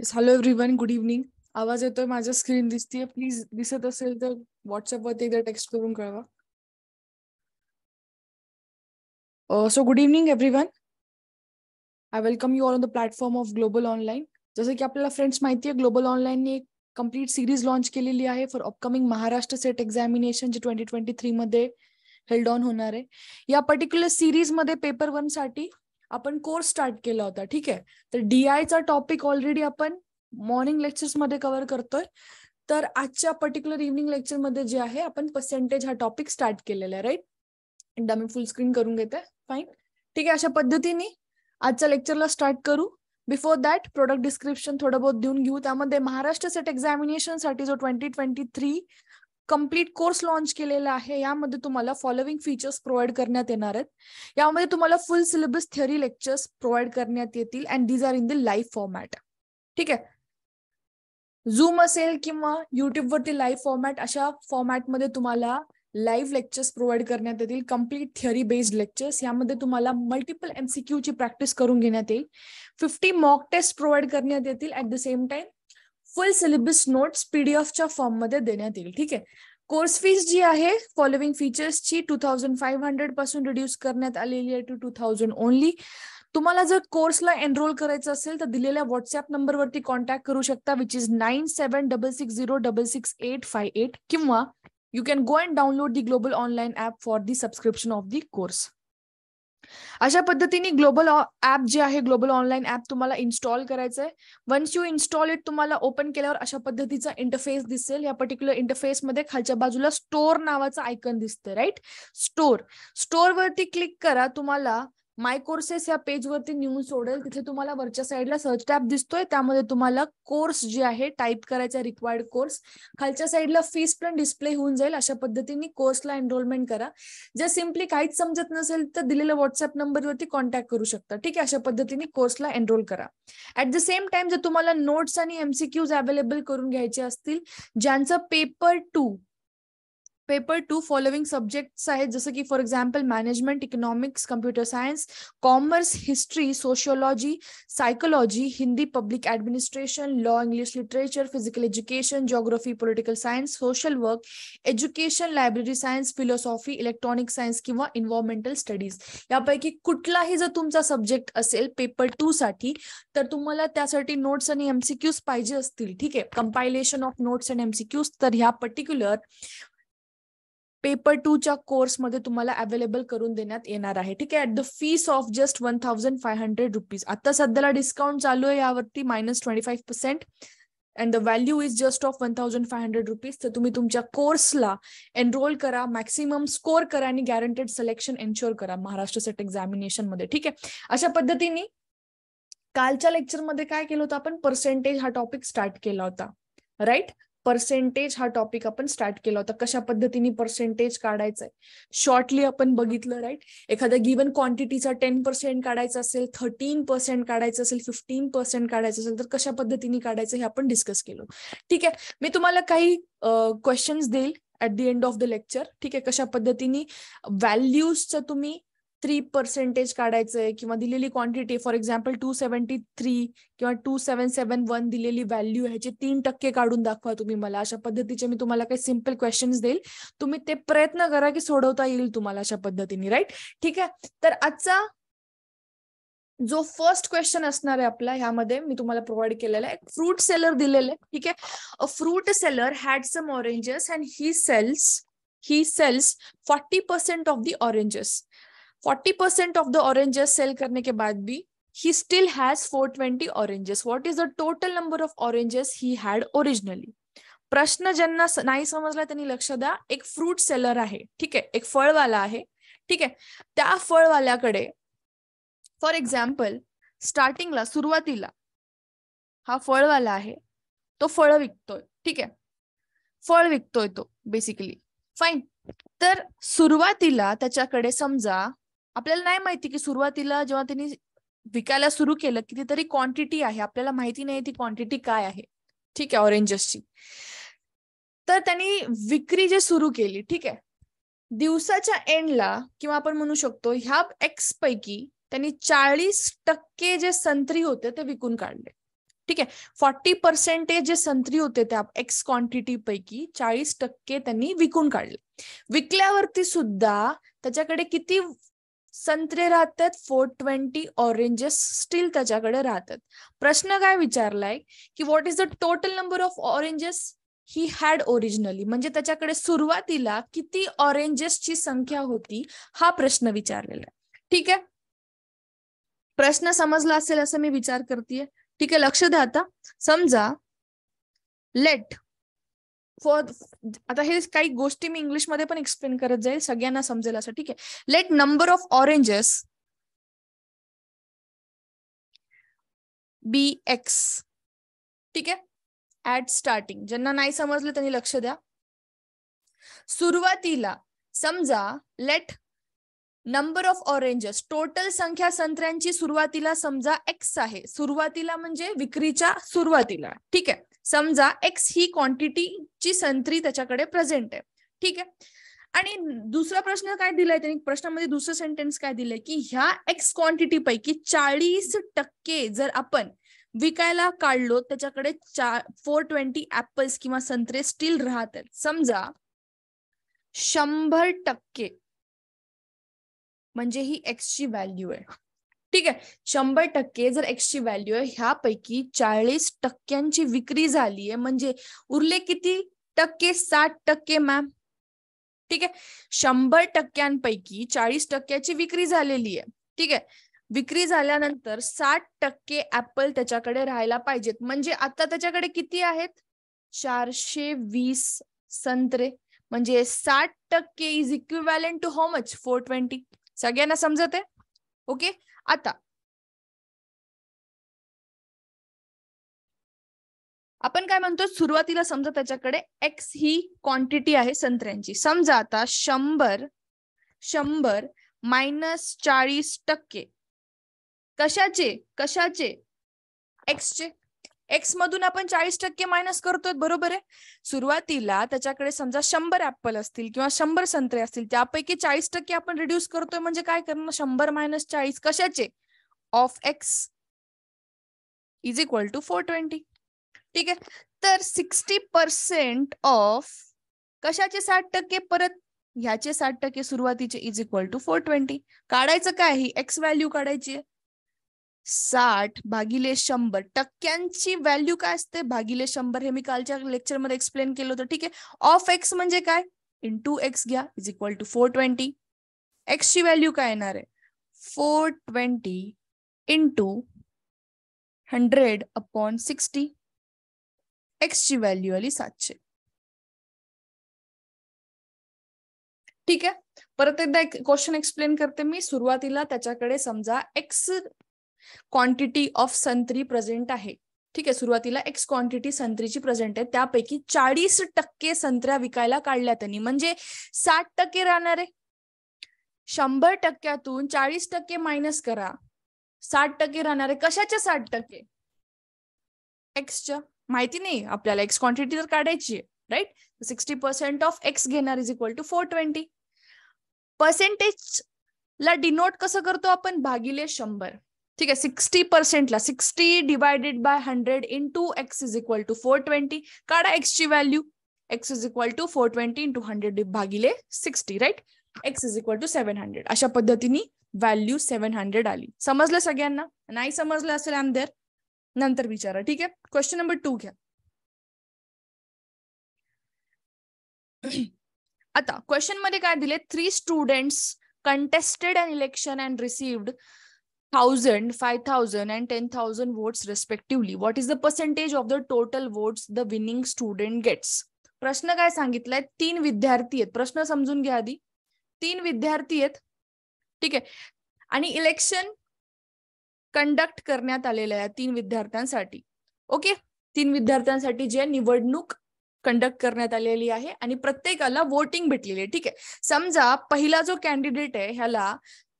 Yes hello every good evening आवाज येतोय माझ्या स्क्रीन दिसतीय प्लीज दिसत असेल तर व्हॉट्सअपवरती एकदा टेक्स्ट करून कळवा so good evening everyone I welcome you all on the platform of global online जसं की आपल्याला फ्रेंड्स माहिती आहे ग्लोबल ऑनलाईनने एक कम्प्लीट सिरीज लॉन्च केलेली आहे for upcoming Maharashtra set examination जे ट्वेंटी ट्वेंटी मध्ये हेल्ड ऑन होणार आहे या पर्टिक्युलर सिरीजमध्ये पेपर वन साठी आपण कोर्स स्टार्ट केला होता ठीक आहे तर डीआयचा टॉपिक ऑलरेडी आपण मॉर्निंग लेक्चर्स मध्ये कव्हर करतोय तर आजच्या पर्टिक्युलर इव्हनिंग लेक्चरमध्ये जे आहे आपण पर्सेंटेज हा टॉपिक स्टार्ट केलेला आहे राईट एकदा मी फुल स्क्रीन करून घेते फाईन ठीक आहे अशा पद्धतीने आजच्या लेक्चरला स्टार्ट करू बिफोर दॅट प्रोडक्ट डिस्क्रिप्शन थोडं बहुत देऊन घेऊ त्यामध्ये महाराष्ट्र सेट एक्झामिनेशनसाठी जो twenty twenty three complete course launch केलेला आहे यामध्ये तुम्हाला फॉलोविंग फीचर्स प्रोव्हाइड करण्यात येणार आहेत यामध्ये तुम्हाला full syllabus theory lectures provide करण्यात येतील and these are in the live format ठीक आहे झूम असेल किंवा युट्यूबवरती लाईव्ह फॉर्मॅट अशा फॉर्मॅटमध्ये तुम्हाला लाईव्ह लेक्चर्स प्रोव्हाइड करण्यात येतील कम्प्लीट थिअरी बेस्ड लेक्चर्स यामध्ये तुम्हाला मल्टिपल एमसीक्यू ची प्रॅक्टिस करून घेण्यात येईल फिफ्टी मॉक टेस्ट प्रोव्हाइड करण्यात येतील at the same time full syllabus notes पीडीएफच्या मध्ये देण्यात येईल ठीक आहे कोर्स फीस जी आहे फॉलोविंग ची टू थाउजंड फाईव्ह हंड्रेड पासून रिड्यूस करण्यात आलेली आहे टू टू थाउजंड ओनली तुम्हाला जर कोर्सला एनरोल करायचं असेल तर दिलेल्या व्हॉट्सअप नंबरवरती कॉन्टॅक्ट करू शकता which is nine seven double six zero double six eight five eight किंवा you can go and download the global online app for the subscription of the course अशा पद्धतीने ग्लोबल ऍप जे आहे global online app तुम्हाला install करायचं आहे once you install it तुम्हाला open केल्यावर अशा पद्धतीचा इंटरफेस दिसेल या पर्टिक्युलर इंटरफेसमध्ये खालच्या बाजूला स्टोर नावाचं आयकन दिसतं राईट स्टोर वरती क्लिक करा तुम्हाला माय कोर्सेस या पेजवरती न्यूज सोडेल तिथे तुम्हाला वरच्या साईडला सर्च टॅप दिसतोय त्यामध्ये तुम्हाला कोर्स जे आहे टाईप करायचा रिक्वायर्ड कोर्स खालच्या साईडला फीस पण डिस्प्ले होऊन जाईल अशा पद्धतीने कोर्सला एनरोलमेंट करा जर सिम्पली काहीच समजत नसेल तर दिलेल्या व्हॉट्सअप नंबरवरती कॉन्टॅक्ट करू शकता ठीक आहे अशा पद्धतीने कोर्सला एनरोल करा ऍट द सेम टाइम जर तुम्हाला नोट्स आणि एमसीक्यूज अवेलेबल करून घ्यायचे असतील ज्यांचं paper two paper two following subjects आहेत जसं की for example management economics computer science commerce history sociology psychology Hindi public administration law English literature physical education geography political science social work education library science philosophy electronic science किंवा environmental studies यापैकी कुठलाही जर तुमचा subject असेल paper two साठी तर तुम्हाला त्यासाठी नोट्स आणि एमसीक्यूज पाहिजे असतील ठीक आहे compilation of notes and MCQs तर ह्या पर्टिक्युलर पेपर कोर्स मध्ये तुम्हाला अवेलेबल करून देण्यात येणार आहे ठीक आहे at the fees of just one thousand five hundred rupees आता सध्याला डिस्काउंट चालू आहे यावरती minus twenty five percent and the value is just of one thousand five hundred rupees तर तुम्ही तुमच्या कोर्सला एनरोल करा मॅक्सिमम स्कोर करा आणि गॅरंटेड सिलेक्शन एन्श्युअर करा महाराष्ट्र सेट मध्ये ठीक आहे अशा पद्धतीने कालच्या लेक्चरमध्ये काय केलं होतं आपण पर्सेंटेज हा टॉपिक स्टार्ट केला होता राईट पर्सेंटेज हा टॉपिक आपण स्टार्ट केला होता कशा पद्धतीने पर्सेंटेज काढायचं आहे शॉर्टली आपण बघितलं राईट एखाद्या गिवन क्वांटिटीचा टेन पर्सेंट काढायचा असेल थर्टीन पर्सेंट काढायचं असेल फिफ्टीन पर्सेंट काढायचं असेल तर कशा पद्धतीने काढायचं हे आपण डिस्कस केलो ठीक आहे मी तुम्हाला काही क्वेश्चन्स देईल at the end of the lecture ठीक आहे कशा पद्धतीने व्हॅल्यूजचं तुम्ही थ्री पर्सेंटेज काढायचंय किंवा दिलेली quantity for example two seventy three किंवा टू सेव्हन सेव्हन वन दिलेली व्हॅल्यू ह्याचे तीन टक्के काढून दाखवा तुम्ही मला अशा पद्धतीचे मी तुम्हाला काही सिम्पल क्वेश्चन्स देईल तुम्ही ते प्रयत्न करा की सोडवता येईल तुम्हाला अशा पद्धतीने राईट ठीक आहे तर आजचा जो फर्स्ट क्वेश्चन असणार आहे आपला ह्यामध्ये मी तुम्हाला प्रोव्हाइड केलेला आहे फ्रूट सेलर दिलेला आहे ठीक आहे a fruit seller had some oranges and he sells he sells forty percent of the oranges forty percent of the oranges sell करने के बाद भी he still has four twenty oranges what is the total number of oranges he had originally प्रश्न ज्यांना नाही समजला त्यांनी लक्ष द्या एक फ्रूट सेलर आहे ठीक आहे एक फळवाला आहे ठीक आहे त्या फळवाल्याकडे फॉर एक्झाम्पल स्टार्टिंगला सुरुवातीला हा फळवाला आहे तो फळ विकतोय ठीक आहे फळ विकतोय तो बेसिकली फाईन तर सुरुवातीला त्याच्याकडे समजा आपल्याला नाही माहिती की सुरुवातीला जेव्हा त्यांनी विकायला सुरू केलं कितीतरी क्वांटिटी आहे आपल्याला माहिती नाही ती क्वांटिटी काय आहे ठीक आहे ऑरेंजेसची तर त्यांनी विक्री जे सुरू केली ठीक आहे दिवसाच्या एंडला किंवा आपण म्हणू शकतो ह्या एक्स पैकी त्यांनी चाळीस टक्के जे संत्री होते ते विकून काढले ठीक आहे फॉर्टी पर्सेंटेज जे संत्री होते त्या एक्स क्वांटिटी पैकी चाळीस टक्के त्यांनी विकून काढले विकल्यावरती सुद्धा त्याच्याकडे किती संत्रे राहतात फोर ट्वेंटी ऑरेंजेस स्टील त्याच्याकडे राहतात प्रश्न काय विचारलाय की what is the total number of oranges he had originally म्हणजे त्याच्याकडे सुरुवातीला किती ऑरेंजेसची संख्या होती हा प्रश्न विचारलेला आहे ठीक आहे प्रश्न समजला असेल असं मी विचार करते ठीक आहे लक्ष द्या आता समजा लेट फॉर आता हे काही गोष्टी मी इंग्लिशमध्ये पण एक्सप्लेन करत जाईल सगळ्यांना समजेल असं ठीक आहे let number of oranges be x ठीक आहे ऍट स्टार्टिंग ज्यांना नाही समजलं त्यांनी लक्ष द्या सुरुवातीला समजा let number of oranges total संख्या संत्र्यांची सुरुवातीला समजा एक्स आहे सुरुवातीला म्हणजे विक्रीच्या सुरुवातीला ठीक आहे समजा एक्स ही क्वांटिटीची संत्री त्याच्याकडे प्रेझेंट आहे ठीक आहे आणि दुसरा प्रश्न काय दिलाय त्यांनी प्रश्नामध्ये दुसरं सेंटेन्स काय दिलंय की ह्या एक्स क्वांटिटी पैकी चाळीस टक्के जर आपण विकायला काढलो त्याच्याकडे फोर ट्वेंटी ऍपल्स किंवा संत्रे स्टील आहेत समजा शंभर टक्के म्हणजे ही एक्सची व्हॅल्यू आहे ठीक आहे शंभर टक्के जर एक्सची व्हॅल्यू आहे ह्यापैकी चाळीस टक्क्यांची विक्री झाली आहे म्हणजे उरले किती टक्के साठ टक्के मॅम ठीक आहे शंभर टक्क्यांपैकी चाळीस टक्क्याची विक्री झालेली आहे ठीक आहे विक्री झाल्यानंतर साठ टक्के ऍपल त्याच्याकडे राहायला पाहिजेत म्हणजे आता त्याच्याकडे किती आहेत चारशे वीस संत्रे म्हणजे साठ टक्के is equivalent to how much four twenty सगळ्यांना समजत आहे ओके आता आपण काय म्हणतो सुरुवातीला समजा त्याच्याकडे एक्स ही क्वांटिटी आहे संत्र्यांची समजा आता शंभर शंभर मायनस चाळीस टक्के कशाचे कशाचे एक्सचे एक्स मधून आपण चाळीस टक्के मायनस करतोय बरोबर आहे सुरुवातीला त्याच्याकडे समजा शंभर ऍपल असतील किंवा शंभर संत्रे असतील त्यापैकी चाळीस टक्के आपण रिड्यूस करतोय म्हणजे काय करणार शंभर मायनस चाळीस कशाचे of x is equal to four twenty ठीक आहे तर सिक्स्टी पर्सेंट ऑफ कशाचे साठ टक्के परत ह्याचे साठ टक्के सुरुवातीचे is equal to four twenty काढायचं काय ही एक्स व्हॅल्यू काढायची आहे साठ भागिले शंभर टक्क्यांची व्हॅल्यू काय असते भागिले शंभर हे मी कालच्या लेक्चरमध्ये एक्सप्लेन केलं होतं ठीक आहे ऑफ एक्स म्हणजे काय इन टू एक्स घ्या is equal to four twenty एक्सची व्हॅल्यू काय येणार आहे four twenty into hundred upon sixty एक्सची व्हॅल्यू आली सातशे ठीक आहे परत एकदा क्वेश्चन एक्सप्लेन करते मी सुरुवातीला त्याच्याकडे समजा एक्स क्वांटिटी ऑफ संत्री प्रेझेंट आहे ठीक आहे सुरुवातीला एक्स क्वांटिटी संत्रीची प्रेझेंट आहे त्यापैकी चाळीस टक्के संत्र्या विकायला काढल्या त्यांनी म्हणजे साठ टक्के राहणार आहे शंभर टक्क्यातून चाळीस टक्के मायनस करा साठ टक्के राहणार आहे कशाच्या साठ टक्के एक्सच्या माहिती नाही आपल्याला एक्स क्वांटिटी तर काढायची आहे right sixty percent of x घेणार is equal to four twenty percentage ला डिनोट कसं करतो आपण भागिले शंभर ठीक आहे सिक्स्टी पर्सेंटला sixty divided by hundred into x is equal to four twenty काढा एक्सची value x is equal to four twenty into hundred भागिले sixty right x is equal to seven hundred अशा पद्धतीने व्हॅल्यू सेव्हन हंड्रेड आली समजलं सगळ्यांना नाही समजलं असेल आमदेर नंतर विचारा ठीक आहे क्वेश्चन नंबर टू घ्या आता क्वेश्चन मध्ये काय दिले three students contested and election and received thousand, five thousand, and ten thousand votes respectively. What is the percentage of the total votes the winning student gets? प्रश्न काय सांगितलाय तीन विद्यार्थी आहेत प्रश्न समजून घ्या आधी तीन विद्यार्थी आहेत ठीक आहे आणि इलेक्शन कंडक्ट करण्यात आलेलं आहे तीन विद्यार्थ्यांसाठी ओके तीन विद्यार्थ्यांसाठी जे निवडणूक कंडक्ट करण्यात आलेली आहे आणि प्रत्येकाला वोटिंग भेटलेली आहे ठीक आहे समजा पहिला जो कॅन्डिडेट आहे ह्याला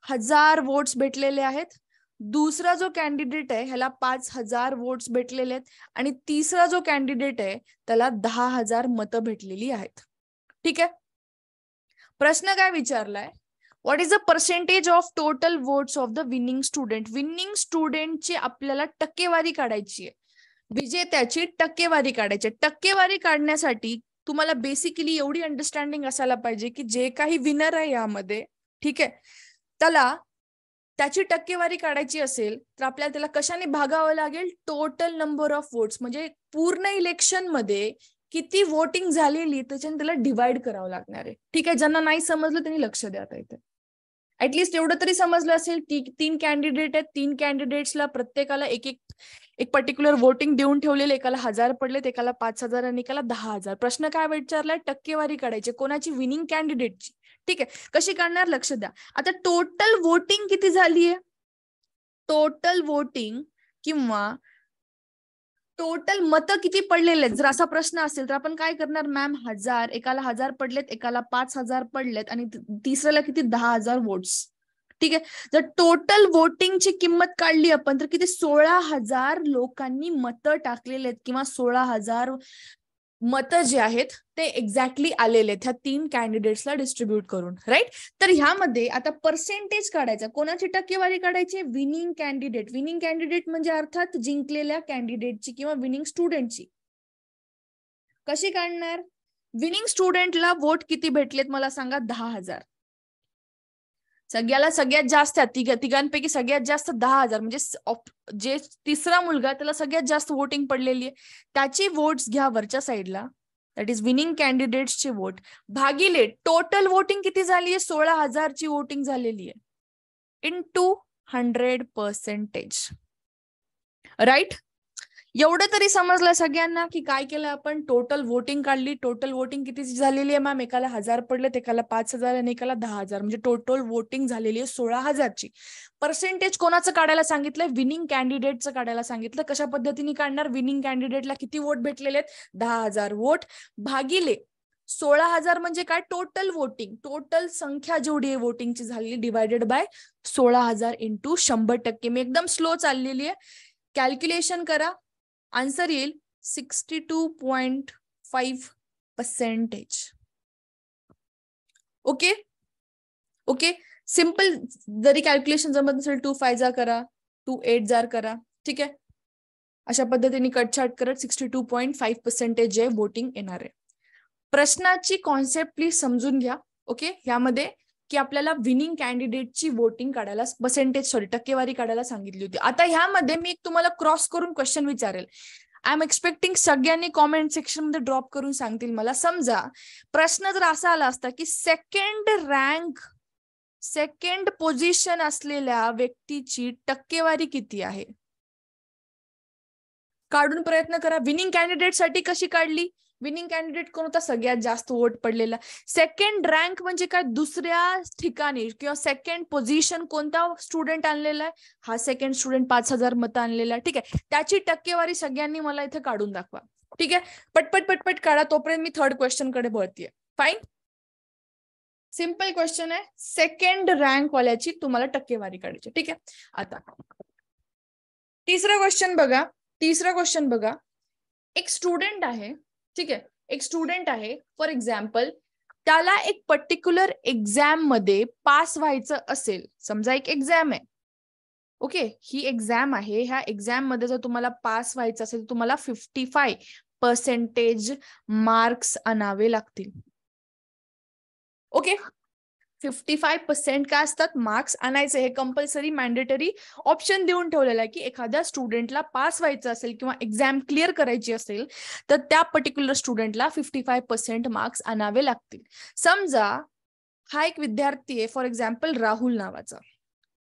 हजार वोट्स भेटलेले आहेत दुसरा जो कॅन्डिडेट आहे ह्याला पाच हजार वोट्स भेटलेले आहेत आणि तिसरा जो कॅन्डिडेट आहे त्याला दहा हजार मतं भेटलेली आहेत ठीक आहे प्रश्न काय विचारलाय what is the percentage of total votes of the winning student winning स्टुडंटची आपल्याला टक्केवारी काढायची आहे विजेत्याची टक्केवारी काढायची टक्केवारी काढण्यासाठी तुम्हाला बेसिकली एवढी अंडरस्टँडिंग असायला पाहिजे की जे काही विनर आहे यामध्ये ठीक आहे त्याला त्याची टक्केवारी काढायची असेल तर आपल्याला त्याला कशाने भागावं लागेल टोटल नंबर ऑफ वोट्स म्हणजे पूर्ण इलेक्शन मध्ये किती वोटिंग झालेली त्याच्याने त्याला डिवाइड करावं लागणार आहे ठीक आहे ज्यांना नाही समजलं त्यांनी लक्ष द्या इथे ऍटलिस्ट एवढं तरी समजलं असेल तीन कॅन्डिडेट आहेत तीन कॅन्डिडेट्सला प्रत्येकाला एक एक एक पर्टिक्युलर वोटिंग देऊन ठेवलेले एकाला हजार पडलेत एकाला पाच हजार आणि एकाला दहा हजार प्रश्न काय विचारलाय टक्केवारी काढायची कोणाची विनिंग कॅन्डिडेटची ठीक आहे कशी काढणार लक्ष द्या आता टोटल वोटिंग किती झाली आहे टोटल वोटिंग किंवा टोटल मतं किती पडलेले जर असा प्रश्न असेल तर आपण काय करणार मॅम हजार एकाला हजार पडलेत एकाला पाच हजार पडलेत आणि तिसऱ्याला किती दहा हजार वोट्स ठीक आहे जर टोटल वोटिंगची किंमत काढली आपण तर किती सोळा हजार लोकांनी मतं टाकलेले आहेत किंवा सोळा हजार मतं जे आहेत ते एक्झॅक्टली आलेले आहेत ह्या तीन कॅन्डिडेट्सला डिस्ट्रीब्यूट करून राईट तर ह्यामध्ये आता पर्सेंटेज काढायचा कोणाची टक्केवारी काढायची विनिंग कॅन्डिडेट विनिंग कॅन्डिडेट म्हणजे अर्थात जिंकलेल्या कॅन्डिडेटची किंवा विनिंग स्टुडंटची कशी काढणार विनिंग स्टुडंटला वोट किती भेटलेत मला सांगा दहा हजार सगळ्याला सगळ्यात जास्त तिघ तिघांपैकी सगळ्यात जास्त दहा हजार म्हणजे जे तिसरा मुलगा त्याला सगळ्यात जास्त वोटिंग पडलेली आहे त्याची वोट्स घ्या वरच्या साईडला दॅट इज विनिंग कॅन्डिडेट्सची वोट भागीले टोटल वोटिंग किती झाली आहे सोळा हजारची वोटिंग झालेली आहे into hundred percentage right एवढं तरी समजलं सगळ्यांना की काय केलं आपण टोटल वोटिंग काढली टोटल वोटिंग किती झालेली आहे मॅम एकाला हजार पडले एकाला पाच हजार आणि एकाला दहा हजार म्हणजे टोटल वोटिंग झालेली आहे सोळा हजारची पर्सेंटेज कोणाचं काढायला सांगितलंय विनिंग कॅन्डिडेटचं काढायला सांगितलं कशा पद्धतीने काढणार विनिंग कॅन्डिडेटला किती वोट भेटलेले आहेत दहा हजार वोट भागिले सोळा हजार म्हणजे काय टोटल वोटिंग टोटल संख्या जेवढी आहे वोटिंगची झालेली डिवायडेड बाय सोळा हजार इंटू शंभर टक्के मी एकदम स्लो चाललेली आहे कॅल्क्युलेशन करा आन्सर येईल sixty two point five percentage okay okay simple जरी कॅल्क्युलेशन जमत नसेल टू फाय जा करा टू एट जार करा ठीक आहे अशा पद्धतीने कटछाट करत sixty two point five percentage जे वोटिंग येणार आहे प्रश्नाची कॉन्सेप्ट प्लीज समजून घ्या ओके ह्यामध्ये की आपल्याला विनिंग कॅन्डिडेटची वोटिंग काढायला पर्सेंटेज सॉरी टक्केवारी काढायला सांगितली होती आता ह्यामध्ये मी तुम्हाला क्रॉस करून क्वेश्चन विचारेल आय एम एक्सपेक्टिंग सगळ्यांनी कॉमेंट सेक्शन मध्ये ड्रॉप करून सांगतील मला समजा प्रश्न जर असा आला असता की सेकंड रँक सेकंड पोझिशन असलेल्या व्यक्तीची टक्केवारी किती आहे काढून प्रयत्न करा विनिंग कॅन्डिडेटसाठी कशी काढली विनिंग कॅन्डिडेट कोण होता सगळ्यात जास्त वोट पडलेला सेकंड रँक म्हणजे काय दुसऱ्या ठिकाणी किंवा सेकंड पोझिशन कोणता स्टुडंट आणलेला आहे हा सेकंड स्टुडंट पाच हजार मतं आणलेला ठीक आहे त्याची टक्केवारी सगळ्यांनी मला इथे काढून दाखवा ठीक आहे पटपट पटपट काढा तोपर्यंत मी थर्ड क्वेश्चन कडे बळतीये फाईन सिम्पल क्वेश्चन आहे सेकंड रँक वाल्याची तुम्हाला टक्केवारी काढायची ठीक आहे आता तिसरा क्वेश्चन बघा तिसरा क्वेश्चन बघा एक स्टुडंट आहे ठीक आहे एक स्टुडंट आहे फॉर एक्झाम्पल त्याला एक पर्टिक्युलर एक्झाम मध्ये पास व्हायचं असेल समजा एक एक्झाम आहे ओके ही एक्झाम आहे ह्या एक्झाम मध्ये जर तुम्हाला पास व्हायचं असेल तर तुम्हाला फिफ्टी फाय पर्सेंटेज मार्क्स आणावे लागतील ओके फिफ्टी फाय पर्सेंट काय असतात मार्क्स आणायचे हे कंपल्सरी मॅन्डेटरी ऑप्शन देऊन ठेवलेलं आहे की एखाद्या स्टुडंटला पास व्हायचं असेल किंवा एक्झाम क्लिअर करायची असेल तर त्या पर्टिक्युलर स्टुडंटला फिफ्टी फाय पर्सेंट मार्क्स आणावे लागतील समजा हा एक विद्यार्थी आहे फॉर एक्झाम्पल राहुल नावाचा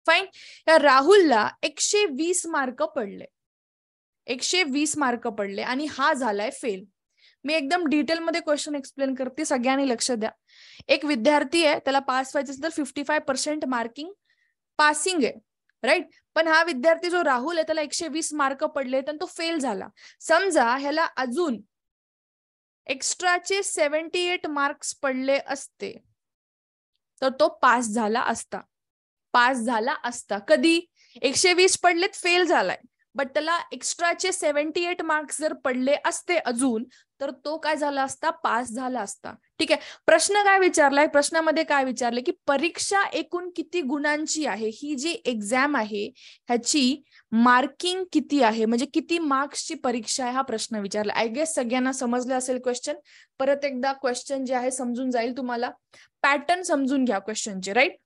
फाईन या राहुलला एकशे वीस मार्क पडले एकशे वीस मार्क पडले आणि हा झालाय फेल मी एकदम डिटेलमध्ये क्वेश्चन एक्सप्लेन करते सगळ्यांनी लक्ष द्या एक विद्यार्थी आहे त्याला पास व्हायचं असेल तर fifty five percent marking passing आहे राईट पण हा विद्यार्थी जो राहुल आहे त्याला एकशे वीस मार्क पडले तर तो फेल झाला समजा ह्याला अजून एक्स्ट्राचे सेव्हन्टी एट मार्क्स पडले असते तर तो पास झाला असता पास झाला असता कधी एकशे वीस पडलेत फेल झालाय बट त्याला एक्स्ट्राचे सेव्हन्टी एट मार्क्स जर पडले असते अजून तर तो काय झाला असता पास झाला असता ठीक आहे प्रश्न काय विचारलाय प्रश्नामध्ये काय विचारले की परीक्षा एकूण किती गुणांची आहे ही जी एक्झाम आहे ह्याची मार्किंग किती आहे म्हणजे किती मार्क्सची परीक्षा आहे हा प्रश्न विचारला आय गेस सगळ्यांना समजलं असेल क्वेश्चन परत एकदा क्वेश्चन जे आहे समजून जाईल तुम्हाला पॅटर्न समजून घ्या क्वेश्चनचे राईट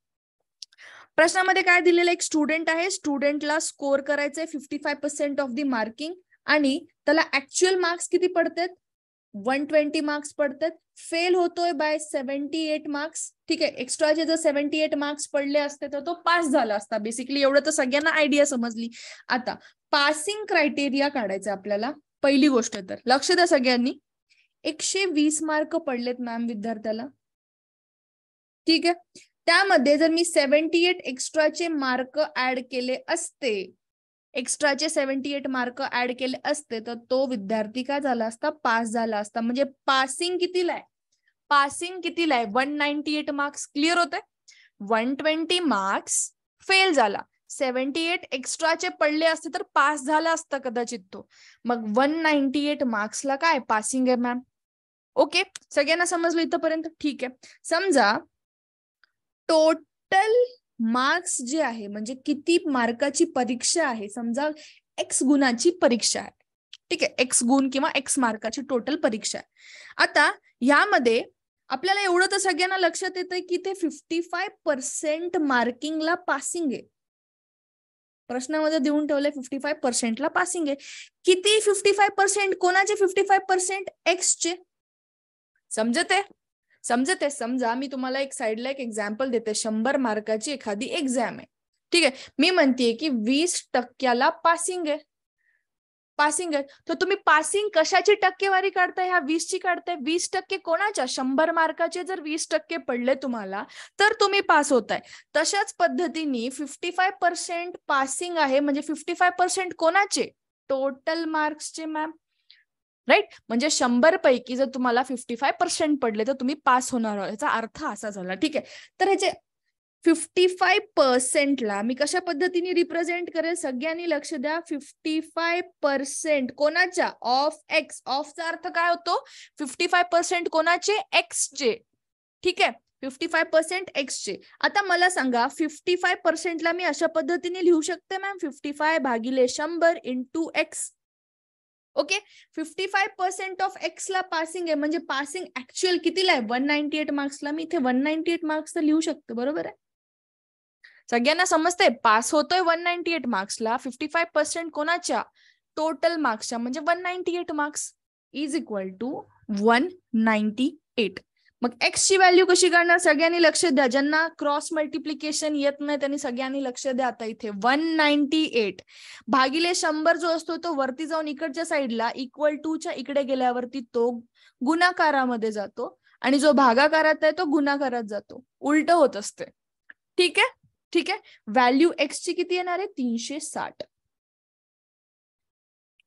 प्रश्नामध्ये काय दिलेलं एक स्टुडंट आहे स्टुडंटला स्कोर करायचंय fifty five percent of the marking आणि त्याला ऍक्च्युअल मार्क्स किती पडतात वन ट्वेंटी मार्क्स पडतात फेल होतोय बाय सेव्हन्टी एट मार्क्स ठीक आहे एक्स्ट्राचे जर सेव्हन्टी एट मार्क्स पडले असते तर तो पास झाला असता बेसिकली एवढं तर सगळ्यांना आयडिया समजली आता पासिंग क्रायटेरिया काढायचं आपल्याला पहिली गोष्ट तर लक्ष द्या सगळ्यांनी एकशे वीस मार्क पडलेत मॅम विद्यार्थ्याला ठीक आहे त्यामध्ये जर मी सेव्हन्टी एट एक्स्ट्राचे मार्क ऍड केले असते एक्स्ट्राचे सेव्हन्टी एट मार्क ऍड केले असते तर तो विद्यार्थी काय झाला असता पास झाला असता म्हणजे पासिंग कितीला पासिंग कितीलाय लाय one ninety eight marks clear होते वन ट्वेंटी मार्क्स फेल झाला सेव्हन्टी एट एक्स्ट्राचे पडले असते तर पास झाला असता कदाचित तो मग वन नाईन्टी एट मार्क्सला काय पासिंग आहे मॅम ओके सगळ्यांना समजलं इथपर्यंत ठीक आहे समजा टोटल मार्क्स जे आहे म्हणजे किती मार्काची परीक्षा आहे समजा एक्स गुणाची परीक्षा आहे ठीक आहे एक्स गुण किंवा एक्स मार्काची टोटल परीक्षा आहे आता यामध्ये आपल्याला एवढं तर सगळ्यांना लक्षात येतं की ते फिफ्टी फाय पर्सेंट मार्किंगला पासिंग आहे प्रश्नामध्ये देऊन ठेवलंय फिफ्टी फाय पर्सेंटला पासिंग आहे किती फिफ्टी फाय पर्सेंट कोणाचे फिफ्टी फाय पर्सेंट एक्सचे समजत आहे समजत आहे समजा मी तुम्हाला एक साईडला एक एक्झाम्पल देते शंभर मार्काची एखादी एक्झाम आहे ठीक आहे मी म्हणतेय की वीस टक्क्याला पासिंग आहे पासिंग आहे तर तुम्ही पासिंग कशाची टक्केवारी काढताय ह्या वीसची काढताय वीस टक्के कोणाच्या शंभर मार्काचे जर वीस टक्के पडले तुम्हाला तर तुम्ही पास होताय तशाच पद्धतीने फिफ्टी फाय पर्सेंट पासिंग आहे म्हणजे फिफ्टी फाय पर्सेंट कोणाचे टोटल मार्क्सचे मॅम राईट म्हणजे शंभर पैकी जर तुम्हाला फिफ्टी फाय पर्सेंट पडले तर तुम्ही पास होणार आहात याचा अर्थ असा झाला ठीक आहे तर ह्याचे फिफ्टी फाय पर्सेंटला मी कशा पद्धतीने रिप्रेझेंट करेल सगळ्यांनी लक्ष द्या फिफ्टी फाय पर्सेंट कोणाच्या ऑफ एक्स ऑफचा अर्थ काय होतो फिफ्टी फाय पर्सेंट कोणाचे एक्सचे ठीक आहे फिफ्टी फाय पर्सेंट एक्सचे आता मला सांगा फिफ्टी फाय पर्सेंटला मी अशा पद्धतीने लिहू शकते मॅम फिफ्टी फाय भागिले शंभर into x okay fifty five percent of x ला पासिंग आहे म्हणजे पासिंग ऍक्च्युअल कितीला आहे वन नाईन्टी एट मार्क्सला मी इथे वन नाईन्टी एट मार्क्स तर लिहू शकते बरोबर आहे सगळ्यांना समजतंय पास होतोय वन नाईन्टी एट मार्क्सला फिफ्टी फाय पर्सेंट कोणाच्या टोटल मार्क्सच्या म्हणजे one ninety eight marks is equal to one ninety eight मग एक्सची व्हॅल्यू कशी काढणार सगळ्यांनी लक्ष द्या ज्यांना क्रॉस मल्टिप्लिकेशन येत नाही त्यांनी सगळ्यांनी लक्ष द्या आता इथे वन नाईन्टी एट भागिले शंभर जो असतो तो वरती जाऊन इकडच्या साईडला इक्वल टू च्या इकडे गेल्यावरती तो गुणाकारामध्ये जातो आणि जो भागाकारात आहे तो गुणाकारात जातो उलट होत असते ठीक आहे ठीक आहे व्हॅल्यू एक्सची किती येणार आहे तीनशे साठ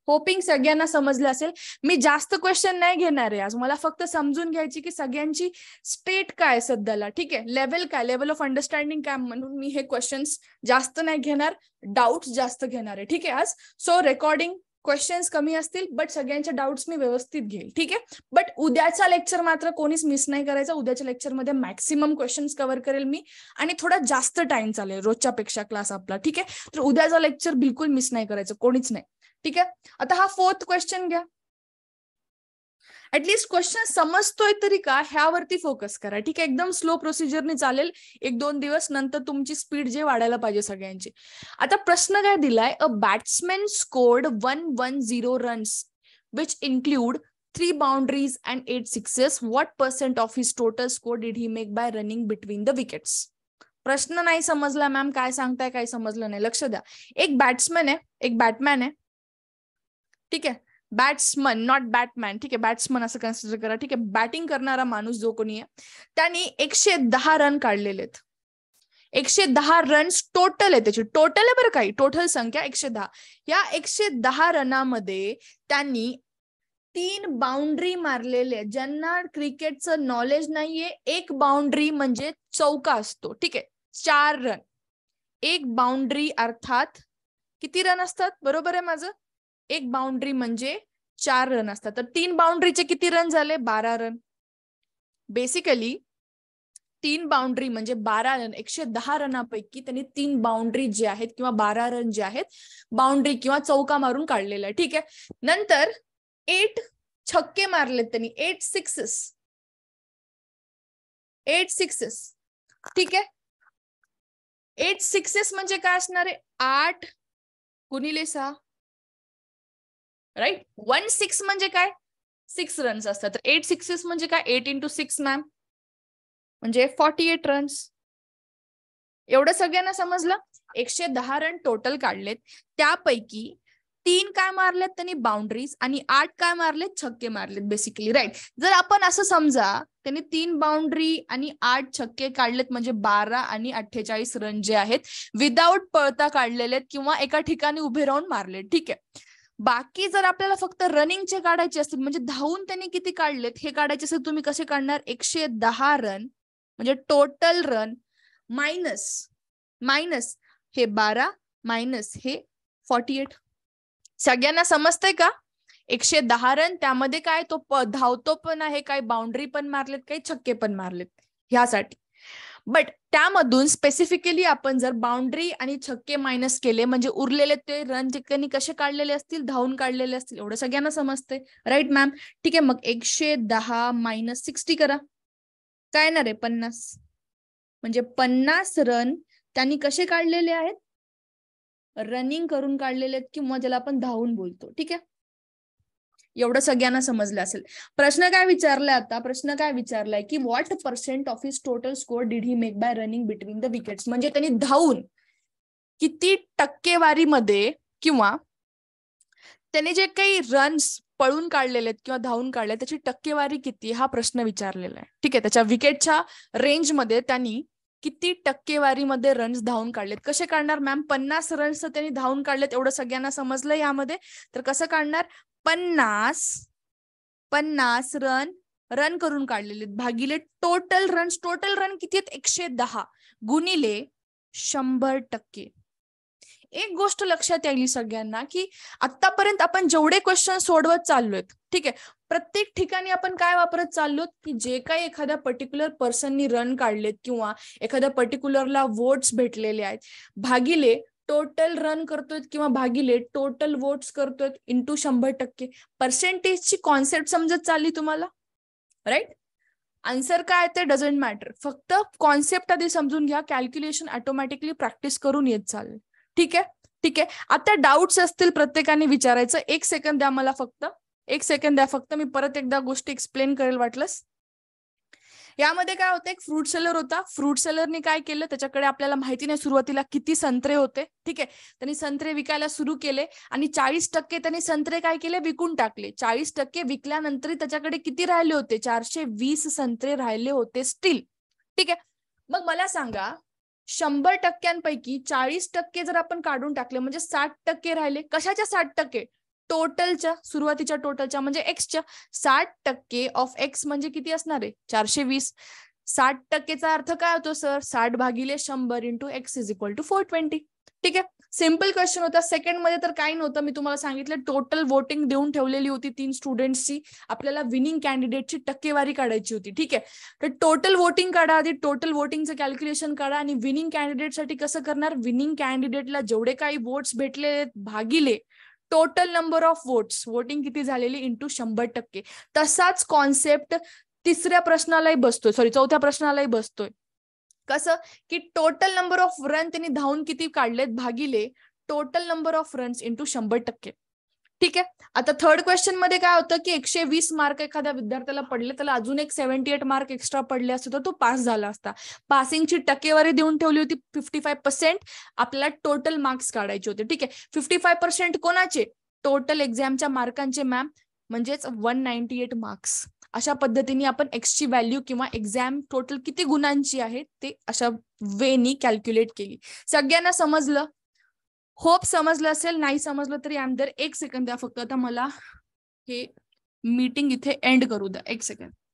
होपिंग सगळ्यांना समजलं असेल मी जास्त क्वेश्चन नाही घेणार आहे आज मला फक्त समजून घ्यायची की सगळ्यांची स्टेट काय सध्याला ठीक आहे लेवल काय लेवल ऑफ अंडरस्टँडिंग काय म्हणून मी हे क्वेश्चन्स जास्त नाही घेणार डाऊट्स जास्त घेणार आहे ठीक आहे आज सो रेकॉर्डिंग क्वेश्चन्स कमी असतील बट सगळ्यांच्या डाऊट्स मी व्यवस्थित घेईल ठीक आहे बट उद्याचा लेक्चर मात्र कोणीच मिस नाही करायचा उद्याच्या लेक्चरमध्ये मॅक्सिमम क्वेश्चन्स कव्हर करेल मी आणि थोडा जास्त टाइम चालेल रोजच्या पेक्षा क्लास आपला ठीक आहे तर उद्याचा लेक्चर बिलकुल मिस नाही करायचं कोणीच नाही ठीक आहे आता हा फोर्थ क्वेश्चन घ्या ऍटलिस्ट क्वेश्चन समजतोय तरी का ह्यावरती फोकस करा ठीक आहे एकदम स्लो प्रोसिजरने चालेल एक दोन दिवस नंतर तुमची स्पीड जे वाढायला पाहिजे सगळ्यांची आता प्रश्न काय दिलाय a batsman scored one one zero runs which include three boundaries and eight sixes what percent of his total score did he make by running between the wickets प्रश्न नाही समजला मॅम काय सांगताय काय समजलं नाही लक्ष द्या एक बॅट्समॅन आहे एक बॅटमॅन आहे ठीक आहे बॅट्समन नॉट बॅटमॅन ठीक आहे बॅट्समन असं कन्सिडर करा ठीक आहे बॅटिंग करणारा माणूस जो कोणी आहे त्यांनी एकशे दहा रन काढलेले आहेत एकशे दहा रन्स टोटल आहे त्याची टोटल आहे बरं काही टोटल संख्या एकशे दहा या एकशे दहा रनामध्ये त्यांनी तीन बाउंड्री मारलेले ज्यांना क्रिकेटचं नॉलेज नाहीये एक बाउंड्री म्हणजे चौका असतो ठीक आहे चार रन एक बाउंड्री अर्थात किती रन असतात बरोबर आहे माझं एक बाउंड्री म्हणजे चार रन असतात तर तीन बाउंड्रीचे किती रन झाले बारा रन बेसिकली तीन बाउंड्री म्हणजे बारा रन एकशे दहा रनापैकी त्यांनी तीन बाउंड्री जे आहेत किंवा बारा रन जे आहेत बाउंड्री किंवा चौका मारून काढलेला आहे ठीक आहे नंतर एट छक्के मारलेत त्यांनी एट सिक्सेस एट सिक्सेस ठीक आहे एट सिक्सेस म्हणजे काय असणार आहे आठ गुणिले सहा राईट वन सिक्स म्हणजे काय सिक्स रन्स असतात तर एट सिक्सेस म्हणजे काय एट इंटू सिक्स मॅम म्हणजे फॉर्टी एट रन्स एवढं सगळ्यांना समजलं एकशे दहा रन टोटल काढलेत त्यापैकी तीन काय मारलेत त्यांनी बाउंड्रीज आणि आठ काय मारलेत छक्के मारलेत बेसिकली राईट जर आपण असं समजा त्यांनी तीन बाउंड्री आणि आठ छक्के काढलेत म्हणजे बारा आणि अठ्ठेचाळीस रन जे आहेत विदाऊट पळता काढलेले किंवा एका ठिकाणी उभे राहून मारले ठीक आहे बाकी जर आपल्याला फक्त रनिंगचे काढायचे असतील म्हणजे धावून त्यांनी किती काढलेत हे काढायचे असेल तुम्ही कसे काढणार एकशे दहा रन म्हणजे टोटल रन मायनस मायनस हे बारा मायनस हे फॉर्टी एट सगळ्यांना समजतंय का एकशे दहा रन त्यामध्ये काय तो धावतो पण आहे काय बाउंड्री पण मारलेत काही छक्के पण मारलेत ह्यासाठी बट त्यामधून स्पेसिफिकली आपण जर बाउंड्री आणि छक्के मायनस केले म्हणजे उरलेले ते रन त्यांनी कसे काढलेले असतील धावून काढलेले असतील एवढं सगळ्यांना समजते राईट मॅम ठीक आहे मग एकशे दहा मायनस सिक्स्टी करा काय ना रे पन्नास म्हणजे पन्नास रन त्यांनी कसे काढलेले आहेत रनिंग करून काढलेले आहेत किंवा ज्याला आपण धावून बोलतो ठीक आहे एवढं सगळ्यांना समजलं असेल प्रश्न काय विचारलाय आता प्रश्न काय विचारलाय की what percent of his total score did he make by running between the wickets म्हणजे त्यांनी धावून किती टक्केवारीमध्ये किंवा त्याने जे काही रन्स पळून काढलेले आहेत किंवा धावून काढले त्याची टक्केवारी किती हा प्रश्न विचारलेला आहे ठीक आहे त्याच्या विकेटच्या रेंजमध्ये त्यांनी किती टक्केवारीमध्ये रन्स धावून काढलेत कसे काढणार मॅम पन्नास रन्स त्यांनी धावून काढलेत एवढं सगळ्यांना समजलं यामध्ये तर कसं काढणार पन्नास पन्नास रन रन करून काढलेले भागिले टोटल रन टोटल रन किती आहेत एकशे दहा गुणिले शंभर टक्के एक गोष्ट लक्षात यायली सगळ्यांना की आतापर्यंत आपण जेवढे क्वेश्चन सोडवत चाललोय ठीक आहे प्रत्येक ठिकाणी आपण काय वापरत चाललो की जे काही एखाद्या पर्टिक्युलर पर्सननी रन काढलेत किंवा एखाद्या पर्टिक्युलरला वोट्स भेटलेले आहेत भागिले टोटल रन करतोय किंवा भागिले टोटल वोट्स करतोय इंटू शंभर टक्के पर्सेंटेजची कॉन्सेप्ट समजत चालली तुम्हाला राईट आन्सर काय ते डझंट मॅटर फक्त कॉन्सेप्ट आधी समजून घ्या कॅल्क्युलेशन ऑटोमॅटिकली प्रॅक्टिस करून येत चालेल ठीक आहे ठीक आहे आता डाऊट्स असतील प्रत्येकाने विचारायचं एक सेकंद द्या मला फक्त एक सेकंद द्या फक्त मी परत एकदा गोष्टी एक्सप्लेन करेल वाटलंस यामध्ये काय होतं एक फ्रूट सेलर होता फ्रूट सेलरने काय केलं त्याच्याकडे आपल्याला माहिती नाही सुरुवातीला किती संत्रे होते ठीक आहे त्यांनी संत्रे विकायला सुरू केले आणि चाळीस टक्के त्यांनी संत्रे काय केले विकून टाकले चाळीस टक्के विकल्यानंतर त्याच्याकडे किती राहिले होते चारशे वीस संत्रे राहिले होते स्टील ठीक आहे मग मला सांगा शंभर टक्क्यांपैकी चाळीस टक्के जर आपण काढून टाकले म्हणजे साठ टक्के राहिले कशाच्या साठ टक्के टोटलच्या सुरुवातीच्या टोटलच्या म्हणजे एक्सच्या साठ टक्के ऑफ एक्स म्हणजे किती असणार आहे चारशे वीस साठ टक्केचा अर्थ काय होतो सर साठ भागिले शंभर into x is equal to four twenty ठीक आहे सिम्पल क्वेश्चन होता सेकंड मध्ये तर काही नव्हतं मी तुम्हाला सांगितलं टोटल वोटिंग देऊन ठेवलेली होती तीन स्टुडंट्सची आपल्याला विनिंग कॅन्डिडेटची टक्केवारी काढायची होती ठीक आहे तर टोटल वोटिंग काढा आधी टोटल वोटिंगचं कॅल्क्युलेशन काढा आणि विनिंग कॅन्डिडेटसाठी कसं करणार विनिंग कॅन्डिडेटला जेवढे काही वोट्स भेटले भागिले total number of votes voting किती झालेली इंटू शंभर टक्के तसाच कॉन्सेप्ट तिसऱ्या प्रश्नालाही बसतोय सॉरी चौथ्या प्रश्नालाही बसतोय कसं की टोटल नंबर ऑफ रन त्यांनी धावून किती काढलेत भागिले total number of runs into शंभर टक्के ठीक आहे आता थर्ड क्वेश्चन मध्ये काय होतं की एकशे वीस मार्क एखाद्या विद्यार्थ्याला पडले त्याला अजून एक सेव्हन्टी एट मार्क एक्स्ट्रा पडले असते तर तो पास झाला असता पासिंगची टक्केवारी देऊन ठेवली होती फिफ्टी फाय पर्सेंट आपल्याला टोटल मार्क्स काढायचे होते ठीक आहे फिफ्टी फाय पर्सेंट कोणाचे टोटल एक्झामच्या मार्कांचे मॅम म्हणजेच वन नाईन्टी एट मार्क्स अशा पद्धतीने आपण एक्सची व्हॅल्यू किंवा एक्झाम टोटल किती गुणांची आहे ते अशा वेनी कॅल्क्युलेट केली सगळ्यांना समजलं होप समजलं असेल नाही समजलं तरी आम एक सेकंद द्या फक्त आता मला हे मीटिंग इथे एंड करू द्या एक सेकंद